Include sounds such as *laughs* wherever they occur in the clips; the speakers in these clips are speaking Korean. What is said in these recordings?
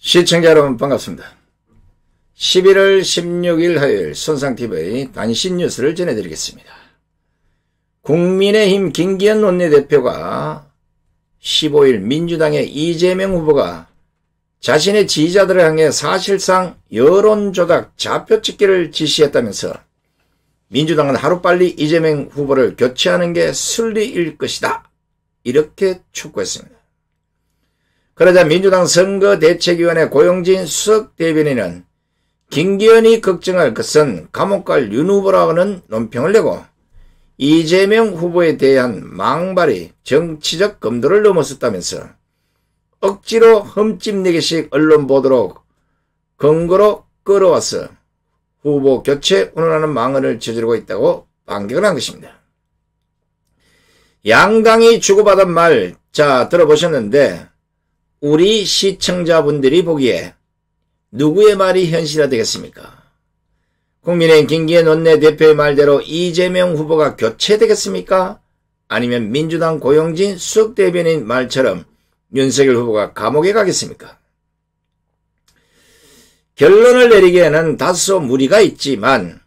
시청자 여러분 반갑습니다. 11월 16일 화요일 손상TV 단신 뉴스를 전해드리겠습니다. 국민의힘 김기현 원내대표가 15일 민주당의 이재명 후보가 자신의 지지자들을 향해 사실상 여론조작 좌표 찍기를 지시했다면서 민주당은 하루빨리 이재명 후보를 교체하는 게 순리일 것이다. 이렇게 촉구했습니다. 그러자 민주당 선거대책위원회 고용진 수석 대변인은 김기현이 걱정할 것은 감옥 갈윤 후보라는 논평을 내고 이재명 후보에 대한 망발이 정치적 검도를 넘어섰다면서 억지로 흠집내기식 언론 보도로 근거로 끌어와서 후보 교체 운운하는 망언을 저지르고 있다고 반격을 한 것입니다. 양당이 주고받은 말, 자, 들어보셨는데, 우리 시청자분들이 보기에 누구의 말이 현실화 되겠습니까? 국민의힘 김기현 원내대표의 말대로 이재명 후보가 교체되겠습니까? 아니면 민주당 고영진 수석대변인 말처럼 윤석열 후보가 감옥에 가겠습니까? 결론을 내리기에는 다소 무리가 있지만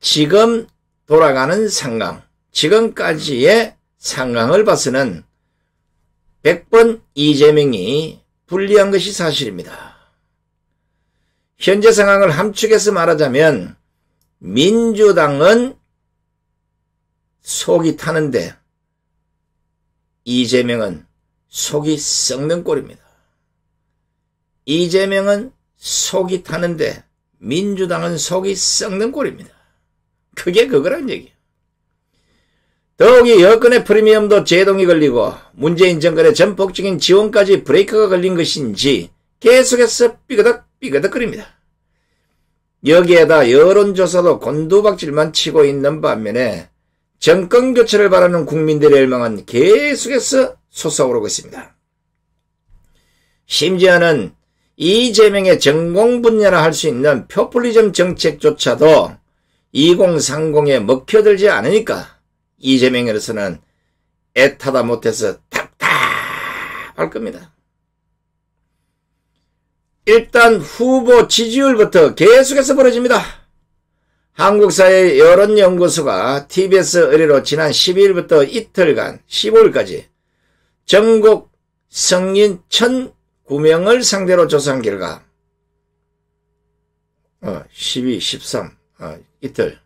지금 돌아가는 상황, 지금까지의 상황을 봐서는 100번 이재명이 불리한 것이 사실입니다. 현재 상황을 함축해서 말하자면 민주당은 속이 타는데 이재명은 속이 썩는 꼴입니다. 이재명은 속이 타는데 민주당은 속이 썩는 꼴입니다. 그게 그거란 얘기예요. 더욱이 여건의 프리미엄도 제동이 걸리고 문재인 정권의 전폭적인 지원까지 브레이크가 걸린 것인지 계속해서 삐그덕 삐그덕거립니다. 여기에다 여론조사도 곤두박질만 치고 있는 반면에 정권 교체를 바라는 국민들의 열망은 계속해서 솟아오르고 있습니다. 심지어는 이재명의 전공 분야라 할 수 있는 표퓰리즘 정책조차도 2030에 먹혀들지 않으니까 이재명으로서는 애타다 못해서 답답할 겁니다. 일단 후보 지지율부터 계속해서 벌어집니다. 한국사회 여론연구소가 TBS 의뢰로 지난 12일부터 이틀간 15일까지 전국 성인 1,009명을 상대로 조사한 결과 어, 12, 13 어, 이틀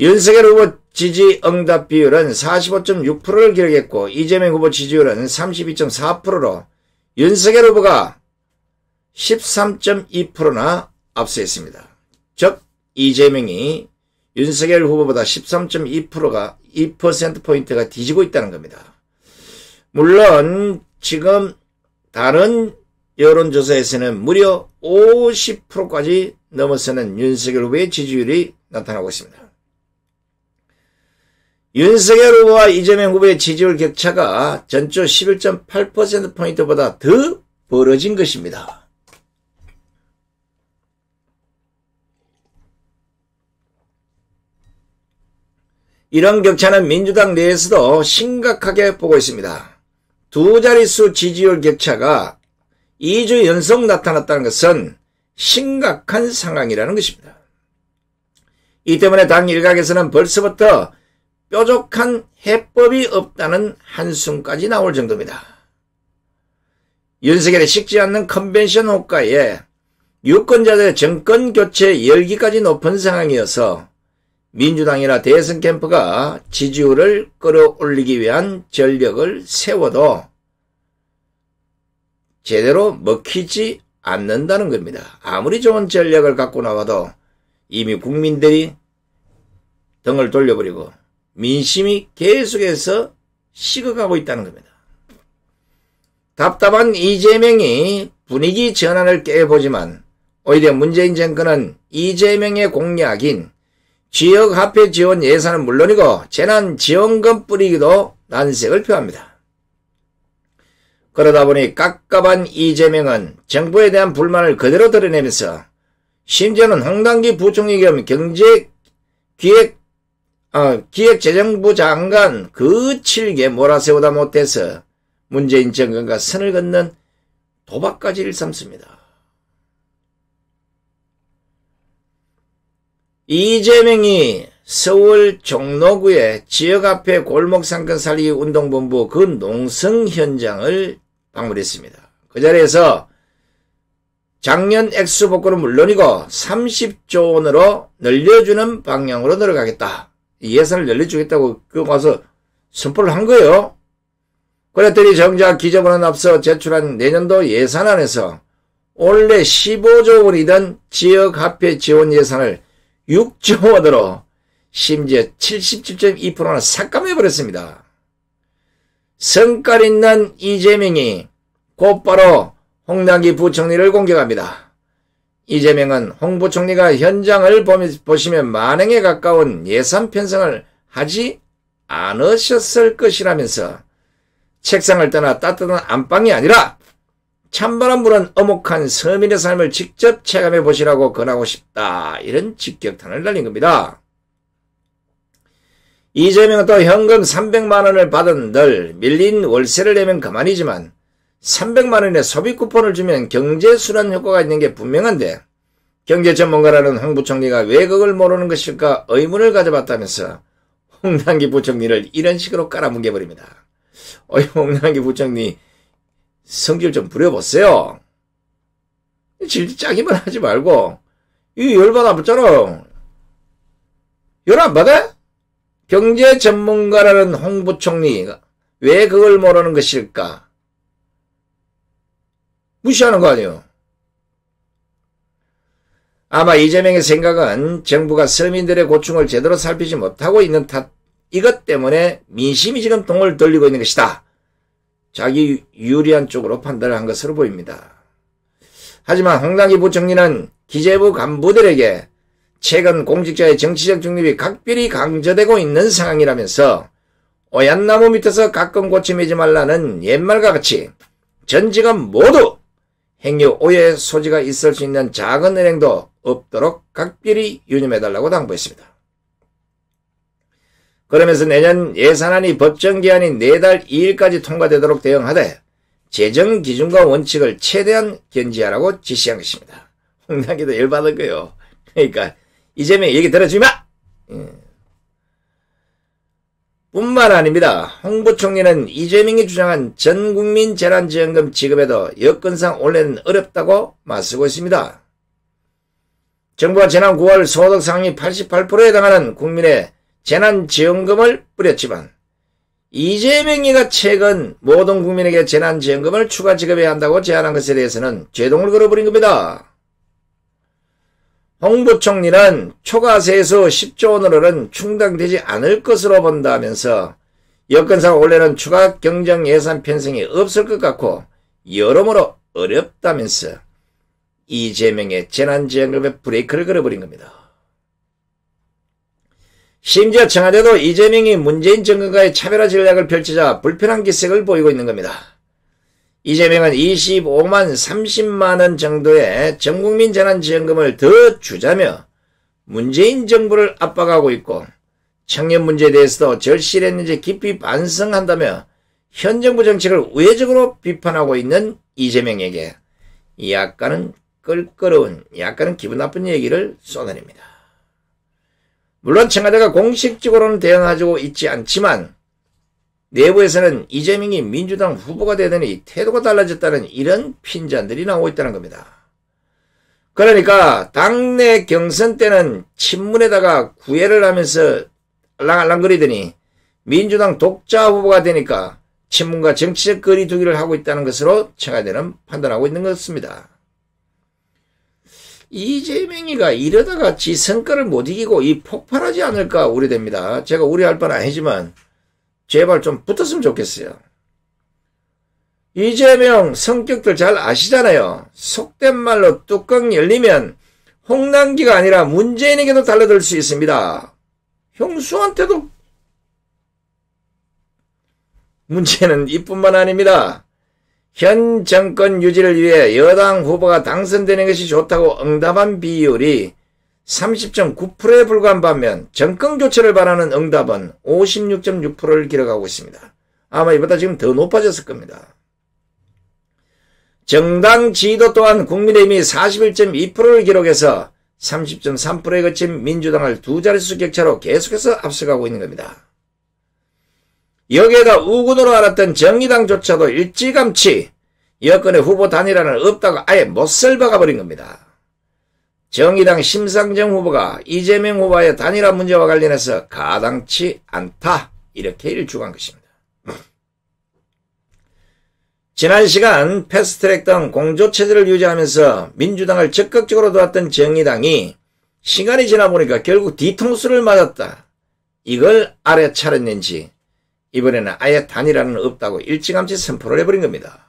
윤석열 후보 지지 응답 비율은 45.6%를 기록했고 이재명 후보 지지율은 32.4%로 윤석열 후보가 13.2%나 압수했습니다즉 이재명이 윤석열 후보보다 13.2%가 2%포인트가 뒤지고 있다는 겁니다. 물론 지금 다른 여론조사에서는 무려 50%까지 넘어서는 윤석열 후보의 지지율이 나타나고 있습니다. 윤석열 후보와 이재명 후보의 지지율 격차가 전초 11.8%포인트보다 더 벌어진 것입니다. 이런 격차는 민주당 내에서도 심각하게 보고 있습니다. 두 자릿수 지지율 격차가 2주 연속 나타났다는 것은 심각한 상황이라는 것입니다. 이 때문에 당 일각에서는 벌써부터 뾰족한 해법이 없다는 한숨까지 나올 정도입니다. 윤석열의 식지 않는 컨벤션 효과에 유권자들의 정권 교체 열기까지 높은 상황이어서 민주당이나 대선 캠프가 지지율을 끌어올리기 위한 전력을 세워도 제대로 먹히지 않는다는 겁니다. 아무리 좋은 전략을 갖고 나와도 이미 국민들이 등을 돌려버리고 민심이 계속해서 식어가고 있다는 겁니다. 답답한 이재명이 분위기 전환을 깨보지만 오히려 문재인 정권은 이재명의 공약인 지역화폐 지원 예산은 물론이고 재난지원금 뿌리기도 난색을 표합니다. 그러다 보니 깝깝한 이재명은 정부에 대한 불만을 그대로 드러내면서 심지어는 홍당기 부총리 겸 경제기획 어, 기획재정부 장관 거칠게 그 몰아세우다 못해서 문재인 정권과 선을 긋는 도박까지 일삼습니다. 이재명이 서울 종로구의 지역 앞에 골목 상권 살리기 운동본부 그 농성 현장을 방문했습니다. 그 자리에서 작년 액수 복구는 물론이고 30조 원으로 늘려주는 방향으로 들어가겠다. 예산을 늘려주겠다고 그 와서 선포를 한 거예요. 그랬더니 정작 기재부는 앞서 제출한 내년도 예산안에서 원래 15조 원이던 지역화폐 지원 예산을 6조 원으로 심지어 77.2%나 삭감해버렸습니다. 성깔 있는 이재명이 곧바로 홍남기 부총리를 공격합니다. 이재명은 홍부총리가 현장을 보시면 만행에 가까운 예산 편성을 하지 않으셨을 것이라면서 책상을 떠나 따뜻한 안방이 아니라 찬바람 부은 어묵한 서민의 삶을 직접 체감해 보시라고 권하고 싶다. 이런 직격탄을 날린 겁니다. 이재명은 또 현금 300만 원을 받은 늘 밀린 월세를 내면 그만이지만 300만 원의 소비 쿠폰을 주면 경제 순환 효과가 있는 게 분명한데 경제 전문가라는 홍 부총리가 왜 그걸 모르는 것일까 의문을 가져봤다면서 홍남기 부총리를 이런 식으로 깔아뭉개 버립니다. 어이 홍남기 부총리 성질 좀 부려보세요. 질 짜기만 하지 말고 이 열받아 붙잖아열 안 받아? 경제 전문가라는 홍 부총리가 왜 그걸 모르는 것일까? 무시하는 거 아니에요. 아마 이재명의 생각은 정부가 서민들의 고충을 제대로 살피지 못하고 있는 탓 이것 때문에 민심이 지금 동을 돌리고 있는 것이다. 자기 유리한 쪽으로 판단을 한 것으로 보입니다. 하지만 홍남기 부총리는 기재부 간부들에게 최근 공직자의 정치적 중립이 각별히 강조되고 있는 상황이라면서 오얏나무 밑에서 가끔 고침이지 말라는 옛말과 같이 전 직원 모두 행위 오해 소지가 있을 수 있는 작은 은행도 없도록 각별히 유념해달라고 당부했습니다. 그러면서 내년 예산안이 법정기한이 4달 2일까지 통과되도록 대응하되 재정 기준과 원칙을 최대한 견지하라고 지시한 것입니다. 홍당기도 *laughs* 열받을 거예요. 그러니까 이재명 얘기 들어주면 음. 뿐만 아닙니다. 홍부총리는 이재명이 주장한 전국민 재난지원금 지급에도 여건상 올해는 어렵다고 맞서고 있습니다. 정부가 지난 9월 소득 상위 88%에 해당하는 국민의 재난지원금을 뿌렸지만 이재명이가 최근 모든 국민에게 재난지원금을 추가 지급해야 한다고 제안한 것에 대해서는 제동을 걸어버린 겁니다. 홍부총리는 초과세수 10조 원으로는 충당되지 않을 것으로 본다면서 여건상 올해는 추가 경정 예산 편성이 없을 것 같고 여러모로 어렵다면서 이재명의 재난지원금의 브레이크를 걸어버린 겁니다. 심지어 청와대도 이재명이 문재인 정권과의 차별화 전략을 펼치자 불편한 기색을 보이고 있는 겁니다. 이재명은 25만 30만원 정도의 전국민 재난지원금을 더 주자며 문재인 정부를 압박하고 있고 청년 문제에 대해서도 절실했는지 깊이 반성한다며 현 정부 정책을 우회적으로 비판하고 있는 이재명에게 약간은 끌끄러운 약간은 기분 나쁜 얘기를 쏟아냅니다. 물론 청와대가 공식적으로는 대응하고 있지 않지만 내부에서는 이재명이 민주당 후보가 되더니 태도가 달라졌다는 이런 핀잔들이 나오고 있다는 겁니다. 그러니까 당내 경선 때는 친문에다가 구애를 하면서 알랑알랑거리더니 민주당 독자 후보가 되니까 친문과 정치적 거리 두기를 하고 있다는 것으로 청와대는 판단하고 있는 것입니다. 이재명이가 이러다가 지 성과를 못 이기고 이 폭발하지 않을까 우려됩니다. 제가 우려할 바는 아니지만 제발 좀 붙었으면 좋겠어요. 이재명 성격들 잘 아시잖아요. 속된 말로 뚜껑 열리면 홍남기가 아니라 문재인에게도 달려들 수 있습니다. 형수한테도 문제는 이뿐만 아닙니다. 현 정권 유지를 위해 여당 후보가 당선되는 것이 좋다고 응답한 비율이 30.9%에 불과한 반면 정권 교체를 바라는 응답은 56.6%를 기록하고 있습니다. 아마 이보다 지금 더 높아졌을 겁니다. 정당 지도 또한 국민의힘이 41.2%를 기록해서 30.3%에 그친 민주당을 두 자릿수 격차로 계속해서 앞서가고 있는 겁니다. 여기에다 우군으로 알았던 정의당조차도 일찌감치 여권의 후보 단일화는 없다고 아예 못 설박아버린 겁니다. 정의당 심상정 후보가 이재명 후보의 와 단일화 문제와 관련해서 가당치 않다 이렇게 일축한 것입니다. *clears throat* 지난 시간 패스트트랙 등 공조체제를 유지하면서 민주당을 적극적으로 도왔던 정의당이 시간이 지나 보니까 결국 뒤통수를 맞았다. 이걸 아래 차렸는지 이번에는 아예 단일화는 없다고 일찌감치 선포를 해버린 겁니다.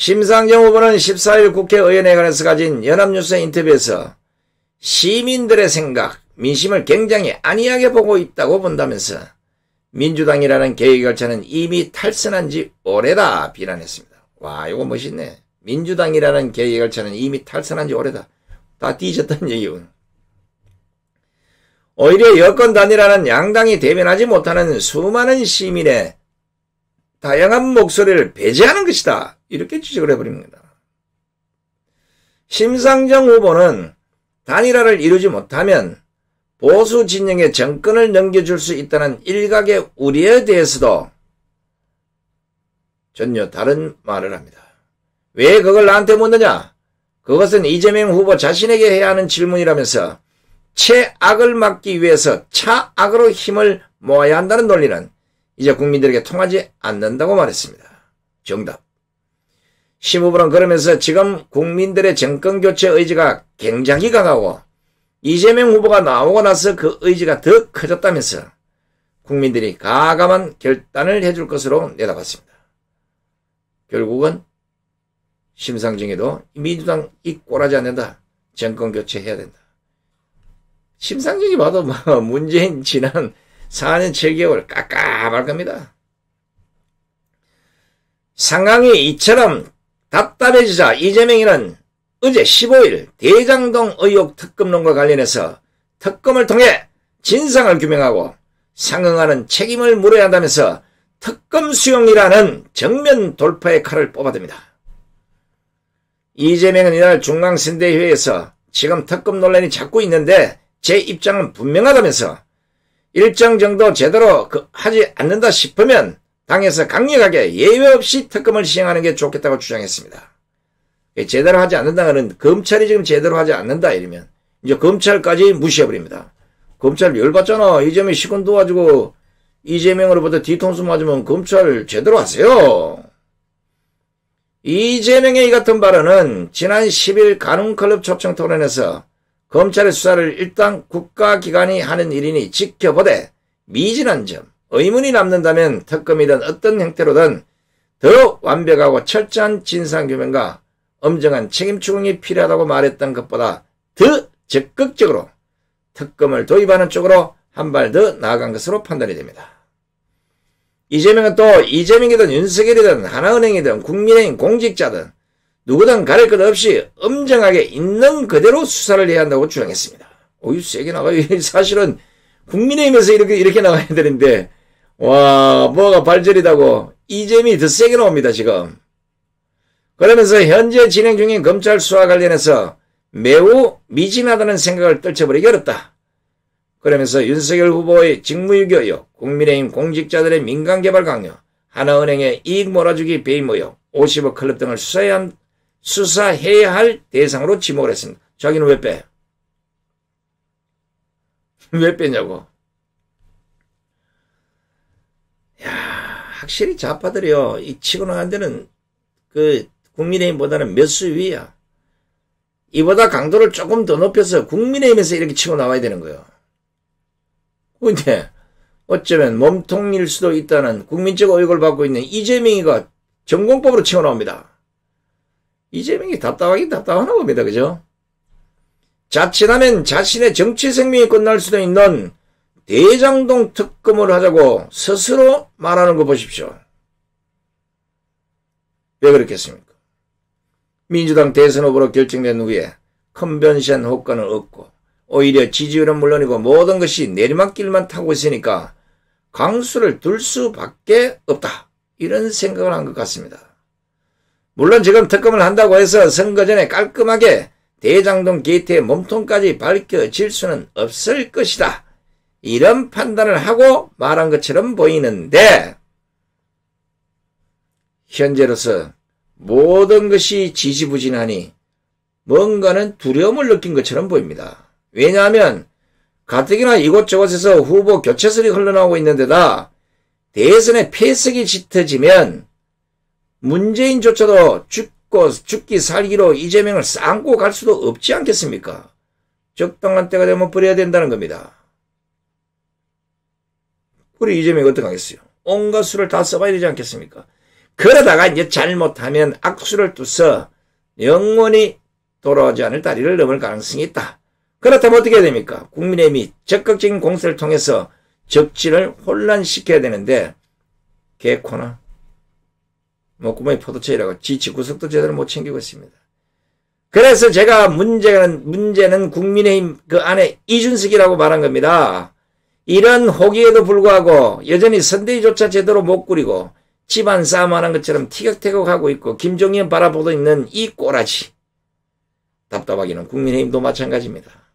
심상정 후보는 14일 국회의원회관에서 가진 연합뉴스 인터뷰에서 시민들의 생각, 민심을 굉장히 안이하게 보고 있다고 본다면서 민주당이라는 계획을차는 이미 탈선한 지 오래다 비난했습니다. 와 이거 멋있네. 민주당이라는 계획을차는 이미 탈선한 지 오래다. 다 뒤졌다는 얘기군. 오히려 여권 단일화는 양당이 대변하지 못하는 수많은 시민의 다양한 목소리를 배제하는 것이다. 이렇게 지적을 해버립니다 심상정 후보는 단일화를 이루지 못하면 보수 진영의 정권을 넘겨줄 수 있다는 일각의 우려에 대해서도 전혀 다른 말을 합니다. 왜 그걸 나한테 묻느냐? 그것은 이재명 후보 자신에게 해야 하는 질문이라면서 최악을 막기 위해서 차악으로 힘을 모아야 한다는 논리는 이제 국민들에게 통하지 않는다고 말했습니다. 정답. 심우보는 그러면서 지금 국민들의 정권 교체 의지가 굉장히 강하고 이재명 후보가 나오고 나서 그 의지가 더 커졌다면서 국민들이 가감한 결단을 해줄 것으로 내다봤습니다. 결국은 심상정에도 민주당 이꼬하지 않는다. 정권 교체해야 된다. 심상정이 봐도 뭐 문재인 지난 4년 7개월 깝깝할 겁니다. 상황이 이처럼 답답해지자 이재명이는 어제 15일 대장동 의혹 특검론과 관련해서 특검을 통해 진상을 규명하고 상응하는 책임을 물어야 한다면서 특검 수용이라는 정면 돌파의 칼을 뽑아듭니다. 이재명은 이날 중앙선대회에서 지금 특검 논란이 잡고 있는데 제 입장은 분명하다면서 일정 정도 제대로 그 하지 않는다 싶으면 당에서 강력하게 예외 없이 특검을 시행하는 게 좋겠다고 주장했습니다. 제대로 하지 않는다는 검찰이 지금 제대로 하지 않는다 이러면 이제 검찰까지 무시해버립니다. 검찰 열받잖아. 이재명 시군 도와주고 이재명으로부터 뒤통수 맞으면 검찰 제대로 하세요. 이재명의 이 같은 발언은 지난 10일 가뭄클럽 초청 토론에서 검찰의 수사를 일단 국가기관이 하는 일이니 지켜보되 미진한 점, 의문이 남는다면 특검이든 어떤 형태로든 더욱 완벽하고 철저한 진상규명과 엄정한 책임 추궁이 필요하다고 말했던 것보다 더 적극적으로 특검을 도입하는 쪽으로 한 발 더 나아간 것으로 판단이 됩니다. 이재명은 또 이재명이든 윤석열이든 하나은행이든 국민의힘 공직자든 누구든 가릴 것 없이 엄정하게 있는 그대로 수사를 해야 한다고 주장했습니다. 어이 세게 나가요. *laughs* 사실은 국민의힘에서 이렇게 이렇게 나가야 되는데 와, 뭐가 발전이다고. 이재미 더 세게 나옵니다, 지금. 그러면서 현재 진행 중인 검찰 수사 관련해서 매우 미진하다는 생각을 떨쳐버리게 어렵다. 그러면서 윤석열 후보의 직무유기 의 국민의힘 공직자들의 민간개발 강요, 하나은행의 이익 몰아주기 배임 모요 50억 클럽 등을 수사해야, 수사해야 할 대상으로 지목을 했습니다. 자기는 왜 빼? *laughs* 왜 빼냐고. 야 확실히 좌파들이요 이 치고 나간 데는 그 국민의힘보다는 몇 수 위야. 이보다 강도를 조금 더 높여서 국민의힘에서 이렇게 치고 나와야 되는 거예요. 근데 어쩌면 몸통일 수도 있다는 국민적 의혹을 받고 있는 이재명이가 전공법으로 치고 나옵니다. 이재명이 답답하긴 답답하나 봅니다. 그죠? 자칫하면 자신의 정치 생명이 끝날 수도 있는 대장동 특검을 하자고 스스로 말하는 거 보십시오. 왜 그렇겠습니까? 민주당 대선 후보로 결정된 후에 컨벤션 효과는 없고 오히려 지지율은 물론이고 모든 것이 내리막길만 타고 있으니까 강수를 둘 수밖에 없다. 이런 생각을 한 것 같습니다. 물론 지금 특검을 한다고 해서 선거 전에 깔끔하게 대장동 게이트의 몸통까지 밝혀질 수는 없을 것이다. 이런 판단을 하고 말한 것처럼 보이는데 현재로서 모든 것이 지지부진하니 뭔가는 두려움을 느낀 것처럼 보입니다. 왜냐하면 가뜩이나 이곳저곳에서 후보 교체설이 흘러나오고 있는데다 대선의 폐석이 짙어지면 문재인조차도 죽고 죽기 살기로 이재명을 쌍고 갈 수도 없지 않겠습니까? 적당한 때가 되면 버려야 된다는 겁니다. 우리 이재명이 어떡하겠어요? 온갖 수를 다 써봐야 되지 않겠습니까? 그러다가 이제 잘못하면 악수를 뚫서 영원히 돌아오지 않을 다리를 넘을 가능성이 있다. 그렇다면 어떻게 해야 됩니까? 국민의힘이 적극적인 공세를 통해서 적지를 혼란시켜야 되는데 개코나 목구멍이 포도채라고 지치 구석도 제대로 못 챙기고 있습니다. 그래서 제가 문제는 문제는 국민의힘 그 안에 이준석이라고 말한 겁니다. 이런 호기에도 불구하고 여전히 선대조차 위 제대로 못 꾸리고 집안 싸움하는 것처럼 티격태격하고 있고 김종인 바라보고 있는 이 꼬라지. 답답하기는 국민의힘도 마찬가지입니다.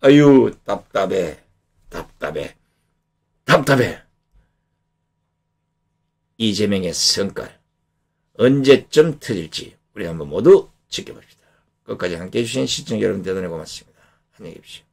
아유 답답해 답답해 답답해 이재명의 성깔 언제쯤 터질지 우리 한번 모두 지켜봅시다. 끝까지 함께해 주신 시청자 여러분 대단히 고맙습니다. 안녕히 계십시오.